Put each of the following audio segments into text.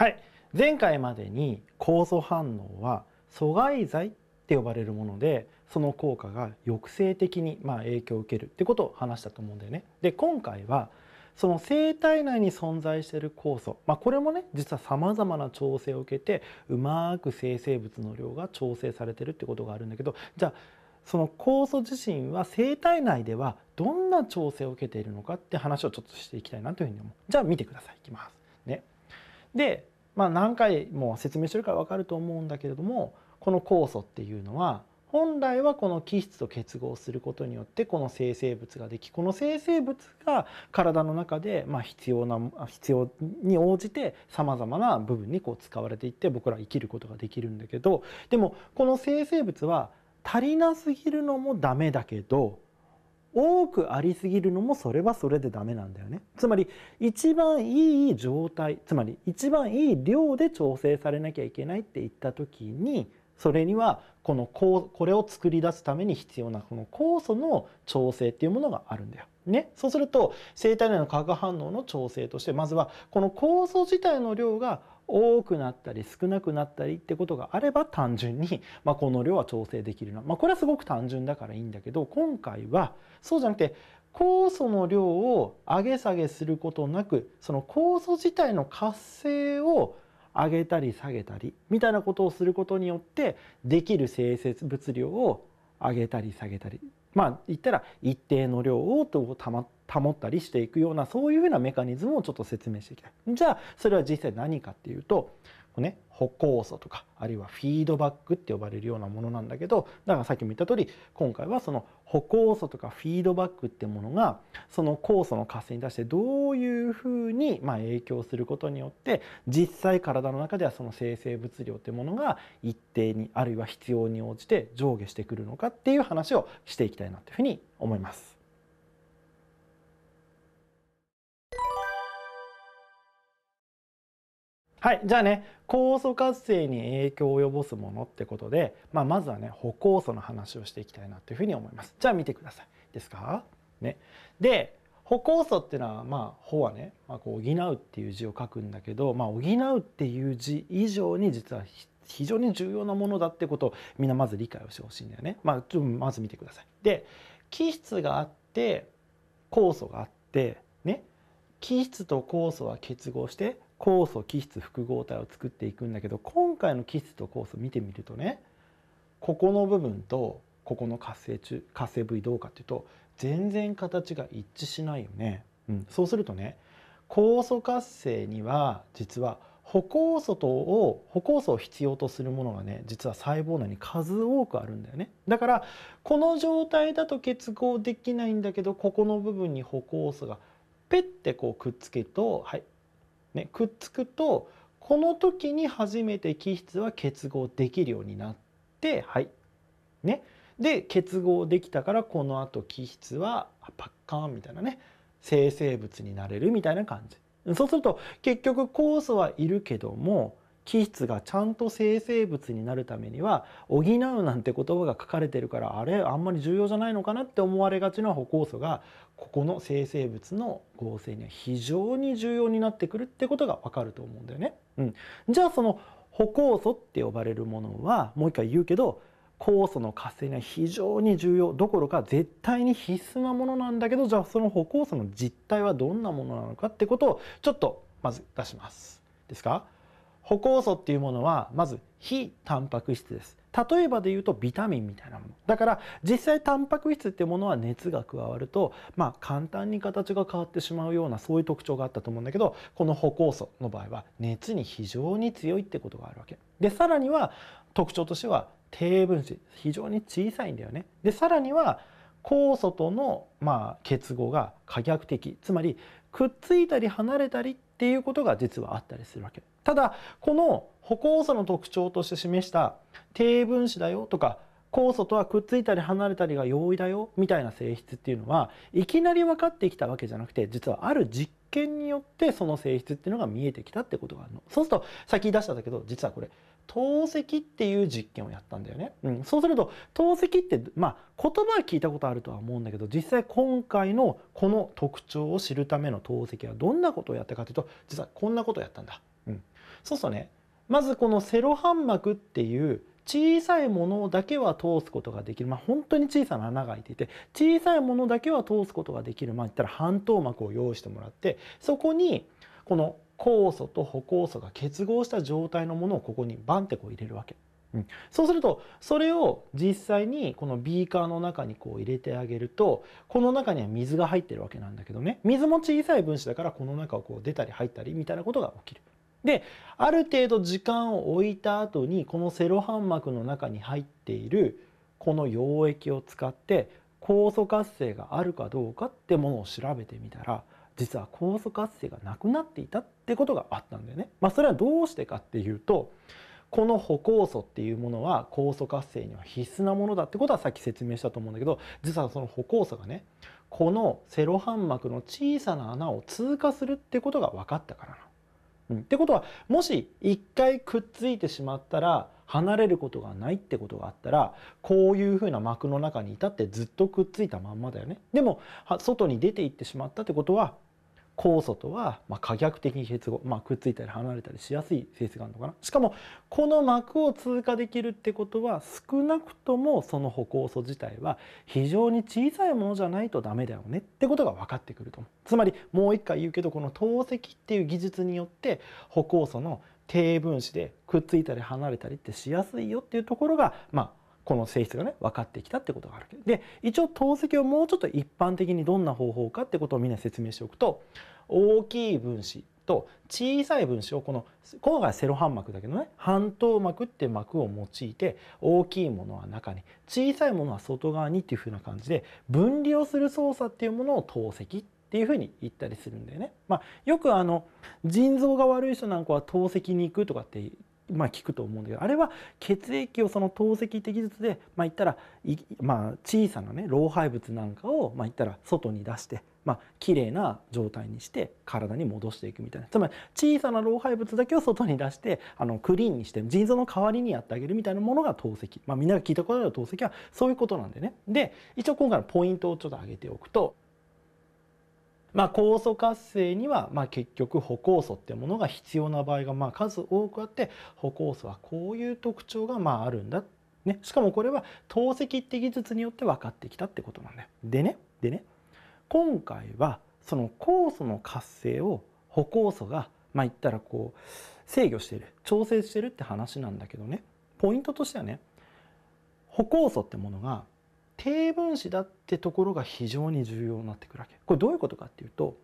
はい前回までに酵素反応は阻害剤って呼ばれるものでその効果が抑制的にま影響を受けるってことを話したと思うんだよね。で今回はその生体内に存在している酵素、まあ、これもね実はさまざまな調整を受けてうまく生成物の量が調整されてるってことがあるんだけどじゃあその酵素自身は生体内ではどんな調整を受けているのかって話をちょっとしていきたいなというふうに思う。じゃあ見てください。いきます。ね。でまあ、何回も説明してるから分かると思うんだけれどもこの酵素っていうのは本来はこの基質と結合することによってこの生成物ができこの生成物が体の中でま必要な必要に応じてさまざまな部分にこう使われていって僕ら生きることができるんだけどでもこの生成物は足りなすぎるのも駄目だけど多くありすぎるのもそれはそれでダメなんだよね。つまり一番いい状態、つまり一番いい量で調整されなきゃいけないって言った時に、それにはこのこれを作り出すために必要なこの酵素の調整っていうものがあるんだよ。ね、そうすると生体内の化学反応の調整としてまずはこの酵素自体の量が多くなったり少なくなったりってことがあれば単純に、まあ、この量は調整できるな、まあ、これはすごく単純だからいいんだけど今回はそうじゃなくて酵素の量を上げ下げすることなくその酵素自体の活性を上げたり下げたりみたいなことをすることによってできる生成物量を上げたり下げたりまあ言ったら一定の量を保保ったりしていくようなそういうふうなメカニズムをちょっと説明していきたい。じゃあそれは実際何かっていうとね歩行素とかあるいはフィードバックって呼ばれるようなものなんだけどだからさっきも言った通り今回はその歩行素とかフィードバックってものがその酵素の活性に対してどういうふうにま影響することによって実際体の中ではその生成物量ってものが一定にあるいは必要に応じて上下してくるのかっていう話をしていきたいなっていうふうに思います。はい、じゃあね酵素活性に影響を及ぼすものってことで、まあ、まずはね歩酵素の話をしていきたいなというふうに思います。じゃあ見てください。ですかね。で歩酵素っていうのはまあ歩はね、まあ、こう補うっていう字を書くんだけど、まあ、補うっていう字以上に実は非常に重要なものだってことをみんなまず理解をしてほしいんだよね。まあ、ちょまず見てください。で気質があって酵素があってね気質と酵素は結合して酵素基質複合体を作っていくんだけど今回の基質と酵素見てみるとねここの部分とここの活性中活性部位どうかっていうと全然形が一致しないよね。うん、そうするとね酵素活性には実は歩酵素とを歩酵素を必要とするものがね実は細胞内に数多くあるんだよねだからこの状態だと結合できないんだけどここの部分に歩酵素がペッてこうくっつけると、はい、ね、くっつくとこの時に初めて基質は結合できるようになってはいねで結合できたからこのあと基質はパッカーンみたいなね生成物になれるみたいな感じそうすると結局酵素はいるけども気質がちゃんと生成物になるためには補うなんて言葉が書かれてるからあれあんまり重要じゃないのかなって思われがちな歩酵素がここの生成物の合成には非常に重要になってくるってことがわかると思うんだよね。うん、じゃあその歩酵素って呼ばれるものはもう一回言うけど酵素の活性には非常に重要どころか絶対に必須なものなんだけどじゃあその歩酵素の実態はどんなものなのかってことをちょっとまず出します。ですか歩酵素っていうものはまず非タンパク質です例えばで言うとビタミンみたいなものだから実際タンパク質っていうものは熱が加わるとまあ簡単に形が変わってしまうようなそういう特徴があったと思うんだけどこの歩酵素の場合は熱に非常に強いってことがあるわけでさらには特徴としては低分子非常に小さいんだよねでさらには酵素とのまあ結合が可逆的つまりくっついたり離れたりっていうことが実はあったりするわけただこの歩酵素の特徴として示した低分子だよとか酵素とはくっついたり離れたりが容易だよみたいな性質っていうのはいきなり分かってきたわけじゃなくて実はある実験によってその性質っていうのが見えてきたってことがあるの。そうすると先出したんだけど実はこれ透析っていう実験をやったんだよね。うん、そうすると透析ってまあ言葉は聞いたことあるとは思うんだけど実際今回のこの特徴を知るための透析はどんなことをやったかというと実はこんなことをやったんだ。そうするとねまずこのセロハン膜っていう小さいものだけは通すことができる、まあ、本当に小さな穴が開いていて小さいものだけは通すことができるまあ言ったら半透膜を用意してもらってそこにこの酵素と歩酵素が結合した状態のものをここにバンってこう入れるわけ。うん、そうするとそれを実際にこのビーカーの中にこう入れてあげるとこの中には水が入ってるわけなんだけどね水も小さい分子だからこの中をこう出たり入ったりみたいなことが起きる。である程度時間を置いた後にこのセロハン膜の中に入っているこの溶液を使って酵素活性があるかどうかってものを調べてみたら実は酵素活性がなくなっていたってことがあったんだよね。まあ、それはどうしてかっていうとこの補酵素っていうものは酵素活性には必須なものだってことはさっき説明したと思うんだけど実はその補酵素がねこのセロハン膜の小さな穴を通過するってことが分かったからなうん、ってことはもし一回くっついてしまったら離れることがないってことがあったらこういうふうな膜の中にいたってずっとくっついたまんまだよね。でも外に出ていってしまったってことは酵素とは、まあ、可逆的に結合、まあ、くっついたり離れたりしやすい性質があるのかなしかもこの膜を通過できるってことは少なくともその歩酵素自体は非常に小さいものじゃないとダメだよねってことが分かってくると思うつまりもう一回言うけどこの透析っていう技術によって歩酵素の低分子でくっついたり離れたりってしやすいよっていうところがまあこの性質がね分かってきたってことがあるけどで一応透析をもうちょっと一般的にどんな方法かってことをみんな説明しておくと大きい分子と小さい分子をこの今回セロハン膜だけどね半透膜って膜を用いて大きいものは中に小さいものは外側にっていうふうな感じで分離をする操作っていうものを透析っていうふうに言ったりするんだよね。まあ、よくあの腎臓が悪い人なんかは透析に行くとかってまあ、聞くと思うんだけどあれは血液をその透析的術で、まあ、言ったらまあ、小さな、ね、老廃物なんかを、まあ、言ったら外に出して、まあ、きれいな状態にして体に戻していくみたいなつまり小さな老廃物だけを外に出してあのクリーンにして腎臓の代わりにやってあげるみたいなものが透析、まあ、みんなが聞いたことある透析はそういうことなんでねで一応今回のポイントをちょっと挙げておくとまあ、酵素活性には、まあ、結局歩酵素ってものが必要な場合が、まあ、数多くあって歩酵素はこういう特徴がまああるんだ、ね、しかもこれは透析って技術によって分かってきたってことなんだよ。でねでね今回はその酵素の活性を歩酵素がまあ言ったらこう制御してる調整してるって話なんだけどねポイントとしてはね歩酵素ってものが低分子だってところが非常に重要になってくるわけこれどういうことかっていうと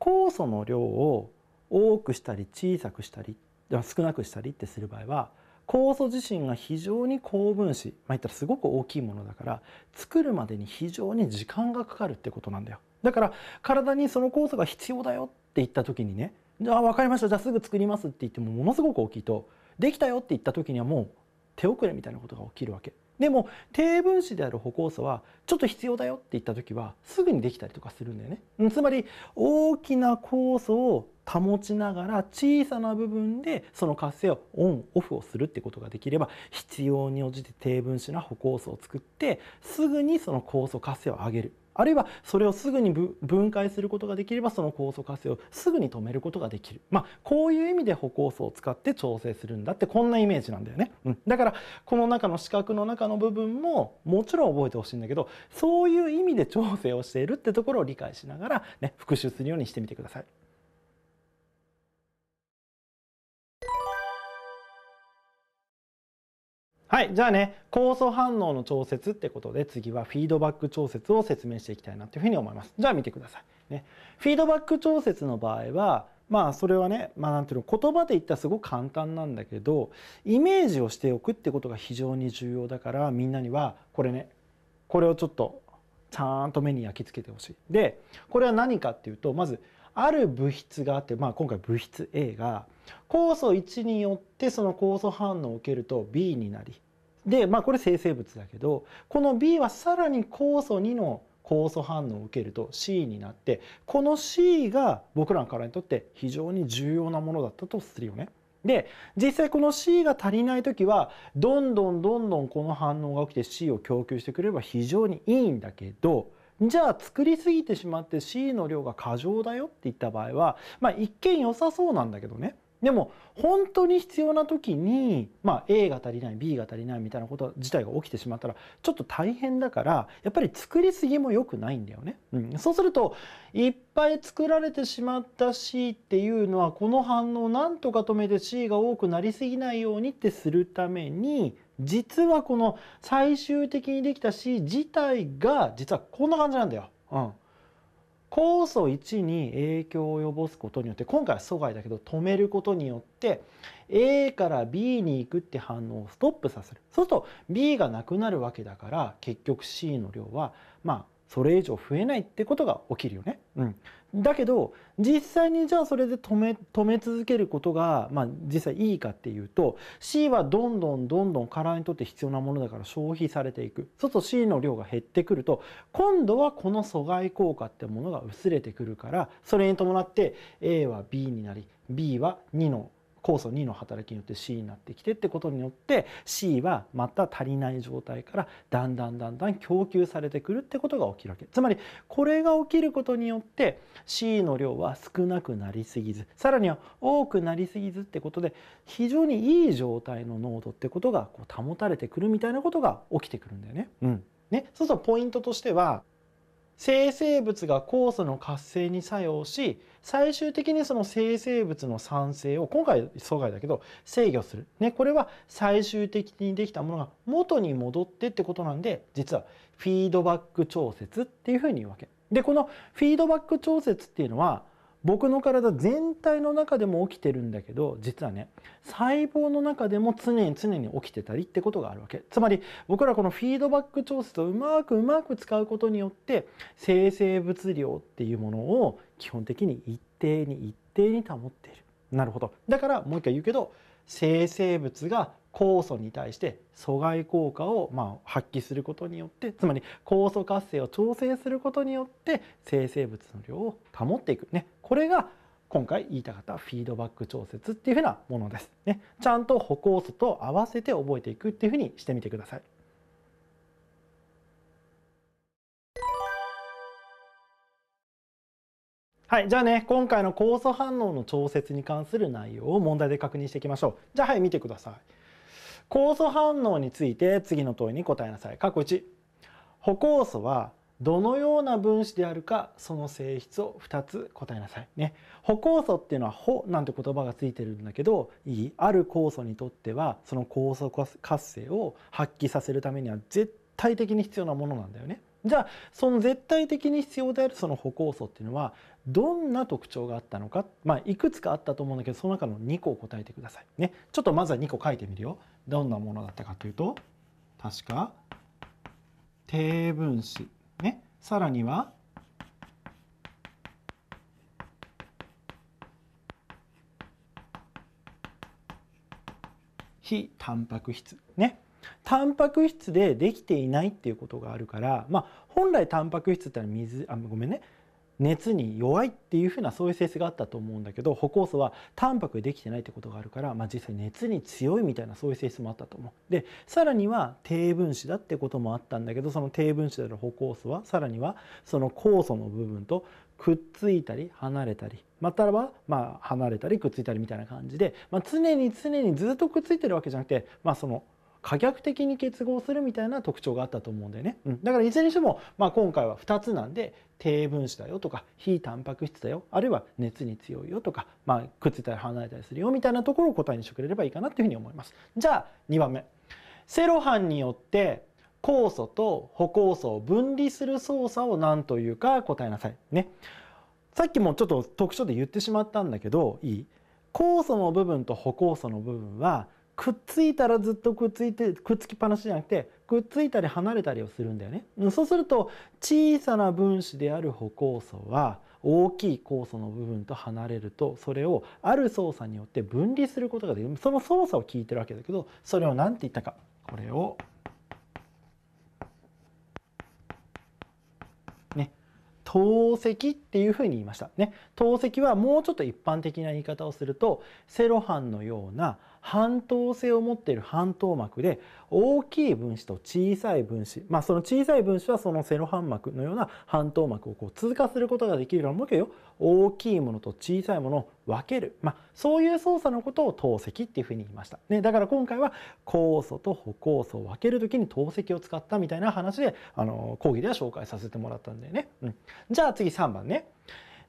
酵素の量を多くしたり小さくしたり少なくしたりってする場合は酵素自身が非常に高分子まあ言ったらすごく大きいものだから作るまでに非常に時間がかかるってことなんだよだから体にその酵素が必要だよって言った時にねじゃあ分かりましたじゃあすぐ作りますって言ってもものすごく大きいとできたよって言った時にはもう手遅れみたいなことが起きるわけでも低分子である歩行素はちょっと必要だよって言った時はすぐにできたりとかするんだよね。つまり大きな酵素を保ちながら小さな部分でその活性をオンオフをするってことができれば必要に応じて低分子な歩酵素を作ってすぐにその酵素活性を上げるあるいはそれをすぐに分解することができればその酵素活性をすぐに止めることができる、まあ、こういう意味で歩酵素を使って調整するんだってこんなイメージなんだよね、うん、だからこの中の四角の中の部分ももちろん覚えてほしいんだけどそういう意味で調整をしているってところを理解しながら、ね、復習するようにしてみてください。はい、じゃあね酵素反応の調節ってことで次はフィードバック調節を説明していきたいなというふうに思います。じゃあ見てください。ね、フィードバック調節の場合はまあそれはね、まあ、なんていうの言葉で言ったらすごく簡単なんだけどイメージをしておくってことが非常に重要だからみんなにはこれねこれをちょっとちゃんと目に焼き付けてほしい。でこれは何かっていうとまずある物質があって、まあ、今回物質 A が酵素1によってその酵素反応を受けると B になりでまあこれ生成物だけどこの B はさらに酵素2の酵素反応を受けると C になってこの C が僕らの体にとって非常に重要なものだったとするよね。で実際この C が足りない時はどんどんどんどんこの反応が起きて C を供給してくれれば非常にいいんだけどじゃあ作りすぎてしまって C の量が過剰だよって言った場合はまあ一見良さそうなんだけどねでも本当に必要な時に、まあ、A が足りない B が足りないみたいなこと自体が起きてしまったらちょっと大変だからやっぱり作りすぎも良くないんだよね、うん、そうするといっぱい作られてしまった C っていうのはこの反応を何とか止めて C が多くなりすぎないようにってするために実はこの最終的にできた C 自体が実はこんな感じなんだよ。うん酵素1に影響を及ぼすことによって今回は阻害だけど止めることによって A から B に行くって反応をストップさせるそうすると B がなくなるわけだから結局 C の量はまあそれ以上増えないってことが起きるよね。うん、だけど実際にじゃあそれで止め止め続けることが、まあ、実際いいかっていうと C はどんどんどんどん体にとって必要なものだから消費されていくそうすると C の量が減ってくると今度はこの阻害効果ってものが薄れてくるからそれに伴って A は B になり B は2の酵素2の働きによって C になってきてってことによって C はまた足りない状態からだんだんだんだん供給されてくるってことが起きるわけつまりこれが起きることによって C の量は少なくなりすぎずさらには多くなりすぎずってことで非常にいい状態の濃度ってことがこう保たれてくるみたいなことが起きてくるんだよね。うんね、そうするとポイントとしては生成物が酵素の活性に作用し最終的にその生成物の酸性を今回阻害だけど制御する、ね、これは最終的にできたものが元に戻ってってことなんで実はフィードバック調節っていうふうに言うわけ。でこのフィードバック調節っていうのは僕の体全体の中でも起きてるんだけど実はね細胞の中でも常に常に起きてたりってことがあるわけつまり僕らこのフィードバック調節をうまくうまく使うことによって生成物量っていうものを基本的に一定に一定に保っているなるほどだからもう一回言うけど生成物が酵素に対して阻害効果をま発揮することによってつまり酵素活性を調整することによって生成物の量を保っていくねこれが今回言いたかったフィードバック調節っていうふうなものですねちゃんと歩酵素と合わせて覚えていくっていうふうにしてみてくださいはい、じゃあね今回の酵素反応の調節に関する内容を問題で確認していきましょうじゃあはい見てください酵素反応について次の問いに答えなさい。過去1歩酵素はどのような分子であるかその性質を2つ答えなさいね。歩酵素っていうのは「歩」なんて言葉がついてるんだけどいいある酵素にとってはその酵素活性を発揮させるためには絶対的に必要なものなんだよね。じゃあその絶対的に必要であるその歩行素っていうのはどんな特徴があったのか、まあ、いくつかあったと思うんだけどその中の2個を答えてください。ね、ちょっとまずは2個書いてみるよ。どんなものだったかというと確か低分子、ね、さらには非タンパク質ねタンパク質でできていないっていうことがあるから、まあ、本来タンパク質ってのは水あごめんね熱に弱いっていうふうなそういう性質があったと思うんだけど歩行素はタンパクでできてないってことがあるから、まあ、実際熱に強いみたいなそういう性質もあったと思う。でさらには低分子だってこともあったんだけどその低分子である歩行素はさらにはその酵素の部分とくっついたり離れたりまたはまあ離れたりくっついたりみたいな感じで、まあ、常に常にずっとくっついてるわけじゃなくて、まあ、その可逆的に結合するみたいな特徴があったと思うんだよね。うん、だからいずれにしても、まあ、今回は2つなんで低分子だよとか非タンパク質だよあるいは熱に強いよとか、まあ、くっついたり離れたりするよみたいなところを答えにしてくれればいいかなっていうふうに思います。じゃあ2番目。セロハンによって酵素と歩酵素を分離する操作を何というか答えなさい。ね。さっきもちょっと特徴で言ってしまったんだけどいい酵素の部分と歩酵素の部分はくっついたらずっとくっついてくっつきっぱなしじゃなくてくっついたり離れたりをするんだよね。そうすると小さな分子である歩酵素は大きい酵素の部分と離れるとそれをある操作によって分離することができるその操作を聞いてるわけだけどそれを何て言ったかこれをね透析っていうふうに言いましたね透析はもうちょっと一般的な言い方をするとセロハンのような半透性を持っている半透膜で大きい分子と小さい分子まあその小さい分子はそのセロハン膜のような半透膜をこう通過することができるようなものよ大きいものと小さいものを分ける、まあ、そういう操作のことを透析っていうふうに言いました、ね、だから今回は酵素と補酵素を分ける時に透析を使ったみたいな話であの講義では紹介させてもらったんだよね、うん、じゃあ次3番ね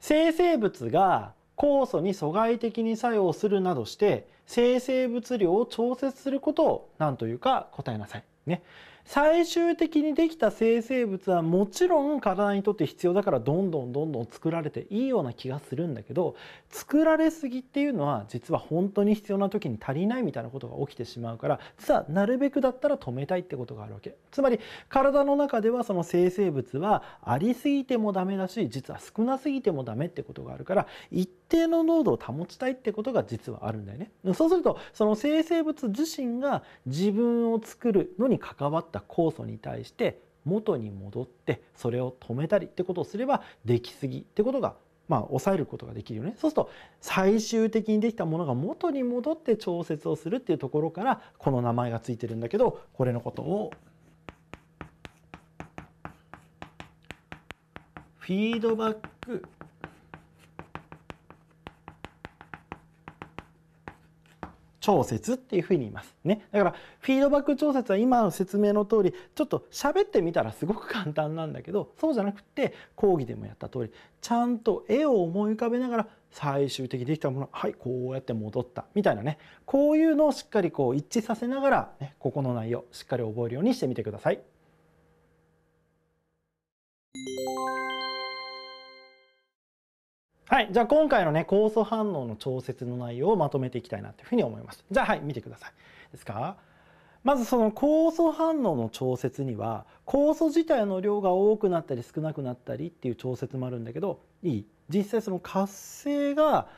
生成物が酵素に阻害的に作用するなどして生成物量を調節することを何というか答えなさい。ね。最終的にできた生成物はもちろん体にとって必要だからどんどんどんどん作られていいような気がするんだけど作られすぎっていうのは実は本当に必要な時に足りないみたいなことが起きてしまうから実はなるべくだったら止めたいってことがあるわけつまり体の中ではその生成物はありすぎてもダメだし実は少なすぎてもダメってことがあるから一定の濃度を保ちたいってことが実はあるんだよね。そうするとその生成物自身が自分を作るのに関わった酵素に対して元に戻ってそれを止めたりってことをすればできすぎってことがまあ、抑えることができるよねそうすると最終的にできたものが元に戻って調節をするっていうところからこの名前がついてるんだけどこれのことをフィードバック調節っていうふに言いますね。だからフィードバック調節は今の説明の通りちょっと喋ってみたらすごく簡単なんだけどそうじゃなくって講義でもやった通りちゃんと絵を思い浮かべながら最終的にできたものはいこうやって戻ったみたいなねこういうのをしっかりこう一致させながら、ね、ここの内容しっかり覚えるようにしてみてください。はい、じゃあ今回のね酵素反応の調節の内容をまとめていきたいなというふうに思います。じゃあはい見てください。ですかまずその酵素反応の調節には酵素自体の量が多くなったり少なくなったりっていう調節もあるんだけどいい実際その活性が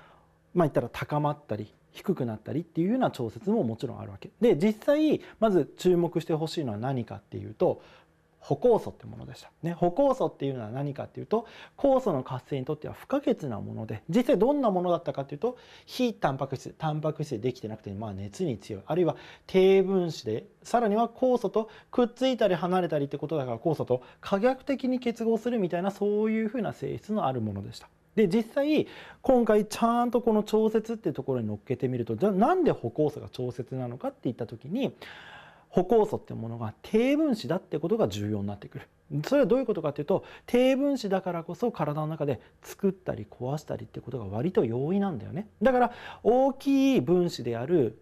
まあ言ったら高まったり低くなったりっていうような調節ももちろんあるわけで実際まず注目してほしいのは何かっていうと歩酵素ってものでした。ね、歩酵素っていうのは何かっていうと酵素の活性にとっては不可欠なもので実際どんなものだったかっていうと非タンパク質タンパク質でできてなくて、まあ、熱に強いあるいは低分子でさらには酵素とくっついたり離れたりってことだから酵素と可逆的に結合するみたいなそういうふうな性質のあるものでした。で実際今回ちゃんとこの調節っていうところに乗っけてみるとじゃあなんで歩酵素が調節なのかっていった時に歩行素っていうものが低分子だってことが重要になってくる。それはどういうことかというと低分子だからこそ体の中で作ったり壊したりってことが割と容易なんだよね。だから大きい分子である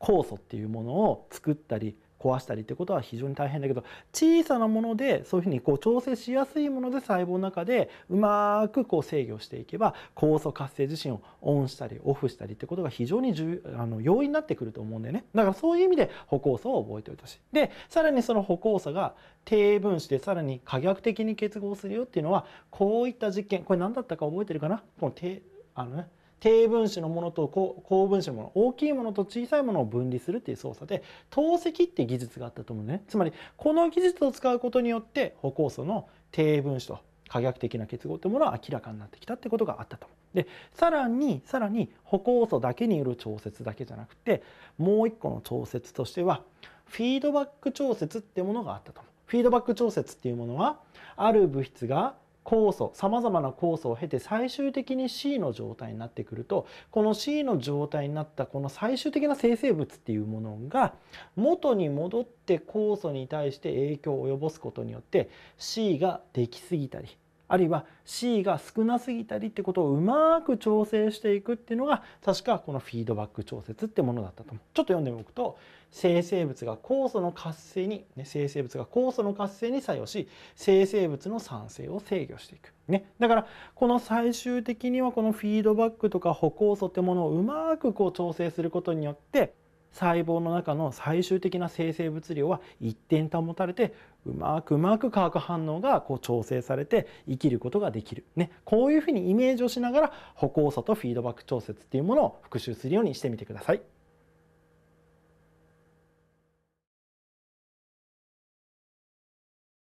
酵素っていうものを作ったり壊したりってことは非常に大変だけど小さなものでそういうふうにこう調整しやすいもので細胞の中でうまくこう制御していけば酵素活性自身をオンしたりオフしたりってことが非常に重あの容易になってくると思うんだよねだからそういう意味で歩行素を覚えておいてほしい。でさらにその歩行素が低分子でさらに可逆的に結合するよっていうのはこういった実験これ何だったか覚えてるかなこの低あのね低分子のものと高分子のもの大きいものと小さいものを分離するっていう操作で透析って技術があったと思うねつまりこの技術を使うことによって歩行素の低分子と可逆的な結合というものは明らかになってきたってことがあったと思う。でさらにさらに歩行素だけによる調節だけじゃなくてもう一個の調節としてはフィードバック調節ってものがあったと思う。フィードバック調節っていうものはある物質が酵素さまざまな酵素を経て最終的に C の状態になってくるとこの C の状態になったこの最終的な生成物っていうものが元に戻って酵素に対して影響を及ぼすことによって C ができすぎたりあるいは C が少なすぎたりってことをうまく調整していくっていうのが確かこのフィードバック調節ってものだったと思うちょっと読んでおくと生成物が酵素の活性に、ね、生成物が酵素の活性に作用し生成物の酸性を制御していく、ね、だからこの最終的にはこのフィードバックとか歩酵素ってものをうまくこう調整することによって細胞の中の最終的な生成物量は一定に保たれてうまくうまく化学反応がこう調整されて生きることができる、ね、こういうふうにイメージをしながら歩行差とフィードバック調節っていうものを復習するようにしてみてください。